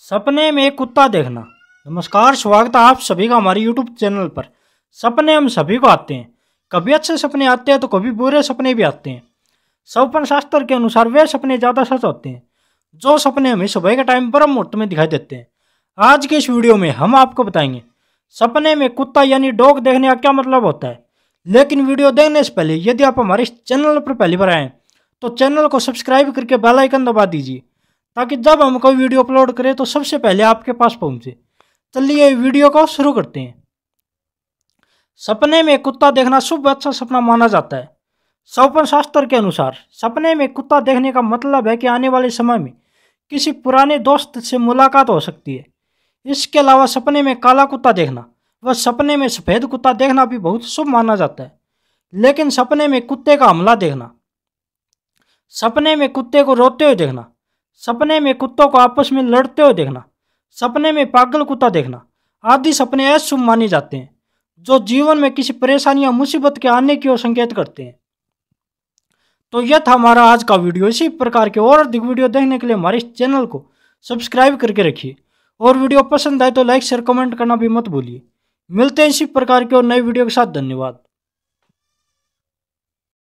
सपने में कुत्ता देखना नमस्कार स्वागत है आप सभी का हमारे यूट्यूब चैनल पर सपने हम सभी को आते हैं कभी अच्छे सपने आते हैं तो कभी बुरे सपने भी आते हैं सपन शास्त्र के अनुसार वे सपने ज़्यादा सच होते हैं जो सपने हमें सुबह के टाइम ब्रह्म मुहूर्त में दिखाई देते हैं आज के इस वीडियो में हम आपको बताएंगे सपने में कुत्ता यानी डॉग देखने का क्या मतलब होता है लेकिन वीडियो देखने से पहले यदि आप हमारे चैनल पर पहली बार आएँ तो चैनल को सब्सक्राइब करके बेलाइकन दबा दीजिए ताकि जब हम कोई वीडियो अपलोड करें तो सबसे पहले आपके पास पहुंचे चलिए वीडियो को शुरू करते हैं सपने में कुत्ता देखना शुभ अच्छा सपना माना जाता है सौपन शास्त्र के अनुसार सपने में कुत्ता देखने का मतलब है कि आने वाले समय में किसी पुराने दोस्त से मुलाकात हो सकती है इसके अलावा सपने में काला कुत्ता देखना व सपने में सफ़ेद कुत्ता देखना भी बहुत शुभ माना जाता है लेकिन सपने में कुत्ते का हमला देखना सपने में कुत्ते को रोते हुए देखना सपने में कुत्तों को आपस में लड़ते हुए देखना सपने में पागल कुत्ता देखना आदि सपने अशुभ माने जाते हैं जो जीवन में किसी परेशानी या मुसीबत के आने की ओर संकेत करते हैं तो यह था हमारा आज का वीडियो इसी प्रकार के और अधिक वीडियो देखने के लिए हमारे इस चैनल को सब्सक्राइब करके रखिए और वीडियो पसंद आए तो लाइक शेयर कमेंट करना भी मत भूलिए मिलते हैं इसी प्रकार के और नए वीडियो के साथ धन्यवाद